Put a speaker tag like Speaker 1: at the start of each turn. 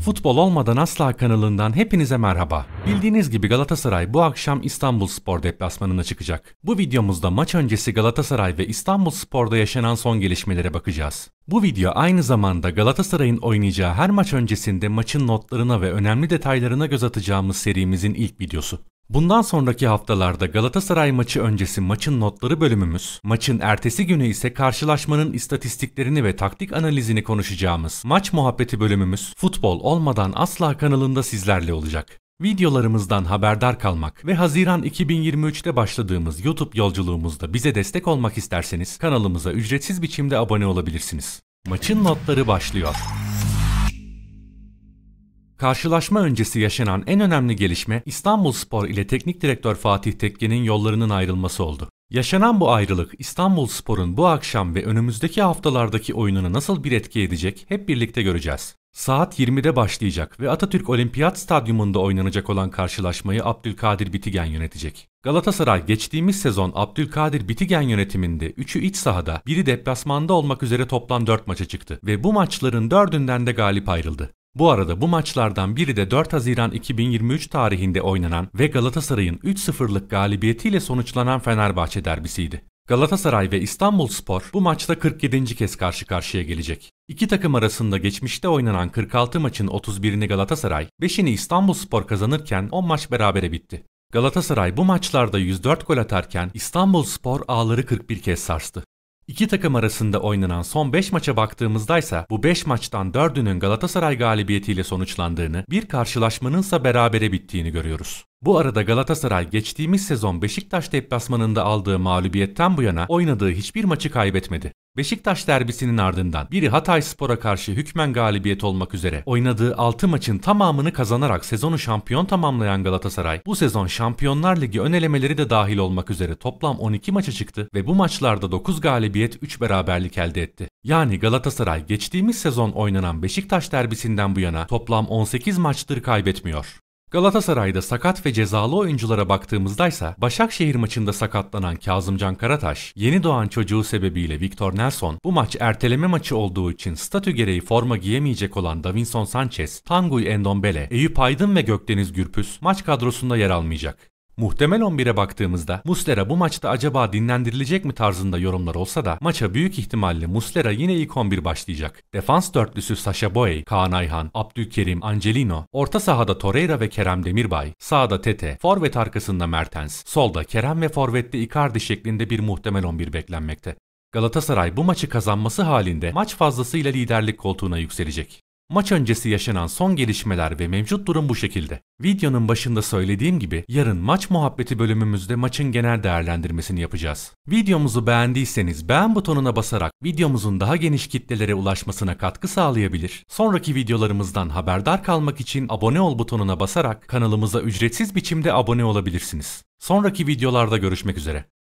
Speaker 1: Futbol Olmadan Asla kanalından hepinize merhaba. Bildiğiniz gibi Galatasaray bu akşam İstanbul Spor deplasmanına çıkacak. Bu videomuzda maç öncesi Galatasaray ve İstanbul Spor'da yaşanan son gelişmelere bakacağız. Bu video aynı zamanda Galatasaray'ın oynayacağı her maç öncesinde maçın notlarına ve önemli detaylarına göz atacağımız serimizin ilk videosu. Bundan sonraki haftalarda Galatasaray maçı öncesi maçın notları bölümümüz, maçın ertesi günü ise karşılaşmanın istatistiklerini ve taktik analizini konuşacağımız maç muhabbeti bölümümüz Futbol Olmadan Asla kanalında sizlerle olacak. Videolarımızdan haberdar kalmak ve Haziran 2023'te başladığımız YouTube yolculuğumuzda bize destek olmak isterseniz kanalımıza ücretsiz biçimde abone olabilirsiniz. Maçın notları başlıyor. Karşılaşma öncesi yaşanan en önemli gelişme İstanbulspor ile teknik direktör Fatih Tekke'nin yollarının ayrılması oldu. Yaşanan bu ayrılık İstanbulspor'un bu akşam ve önümüzdeki haftalardaki oyununu nasıl bir etki edecek hep birlikte göreceğiz. Saat 20'de başlayacak ve Atatürk Olimpiyat Stadyumunda oynanacak olan karşılaşmayı Abdülkadir Bitigen yönetecek. Galatasaray geçtiğimiz sezon Abdülkadir Bitigen yönetiminde 3'ü iç sahada, biri deplasmanda olmak üzere toplam 4 maça çıktı ve bu maçların 4'ünden de galip ayrıldı. Bu arada bu maçlardan biri de 4 Haziran 2023 tarihinde oynanan ve Galatasaray'ın 3-0'lık galibiyetiyle sonuçlanan Fenerbahçe derbisiydi. Galatasaray ve İstanbulspor bu maçta 47. kez karşı karşıya gelecek. İki takım arasında geçmişte oynanan 46 maçın 31'ini Galatasaray, 5'ini İstanbulspor kazanırken 10 maç berabere bitti. Galatasaray bu maçlarda 104 gol atarken İstanbulspor ağları 41 kez sarstı. İki takım arasında oynanan son 5 maça baktığımızda ise bu 5 maçtan 4'ünün Galatasaray galibiyetiyle sonuçlandığını, bir karşılaşmanın ise berabere bittiğini görüyoruz. Bu arada Galatasaray geçtiğimiz sezon Beşiktaş deplasmanında aldığı mağlubiyetten bu yana oynadığı hiçbir maçı kaybetmedi. Beşiktaş derbisinin ardından biri Hatay Spor'a karşı hükmen galibiyet olmak üzere oynadığı 6 maçın tamamını kazanarak sezonu şampiyon tamamlayan Galatasaray bu sezon Şampiyonlar Ligi önelemeleri de dahil olmak üzere toplam 12 maça çıktı ve bu maçlarda 9 galibiyet 3 beraberlik elde etti. Yani Galatasaray geçtiğimiz sezon oynanan Beşiktaş derbisinden bu yana toplam 18 maçtır kaybetmiyor. Galatasaray'da sakat ve cezalı oyunculara baktığımızda ise Başakşehir maçında sakatlanan Kazımcan Karataş, yeni doğan çocuğu sebebiyle Victor Nelson, bu maç erteleme maçı olduğu için statü gereği forma giyemeyecek olan Davinson Sanchez, Tanguy Endombele, Eyüp Aydın ve Gökdeniz Gürpüz maç kadrosunda yer almayacak. Muhtemel 11'e baktığımızda Muslera bu maçta acaba dinlendirilecek mi tarzında yorumlar olsa da maça büyük ihtimalle Muslera yine ilk 11 başlayacak. Defans dörtlüsü Sasha Boye, Kaan Ayhan, Abdülkerim, Angelino, orta sahada Torreira ve Kerem Demirbay, sağda Tete, forvet arkasında Mertens, solda Kerem ve forvette Icardi şeklinde bir muhtemel 11 beklenmekte. Galatasaray bu maçı kazanması halinde maç fazlasıyla liderlik koltuğuna yükselecek. Maç öncesi yaşanan son gelişmeler ve mevcut durum bu şekilde. Videonun başında söylediğim gibi yarın maç muhabbeti bölümümüzde maçın genel değerlendirmesini yapacağız. Videomuzu beğendiyseniz beğen butonuna basarak videomuzun daha geniş kitlelere ulaşmasına katkı sağlayabilir. Sonraki videolarımızdan haberdar kalmak için abone ol butonuna basarak kanalımıza ücretsiz biçimde abone olabilirsiniz. Sonraki videolarda görüşmek üzere.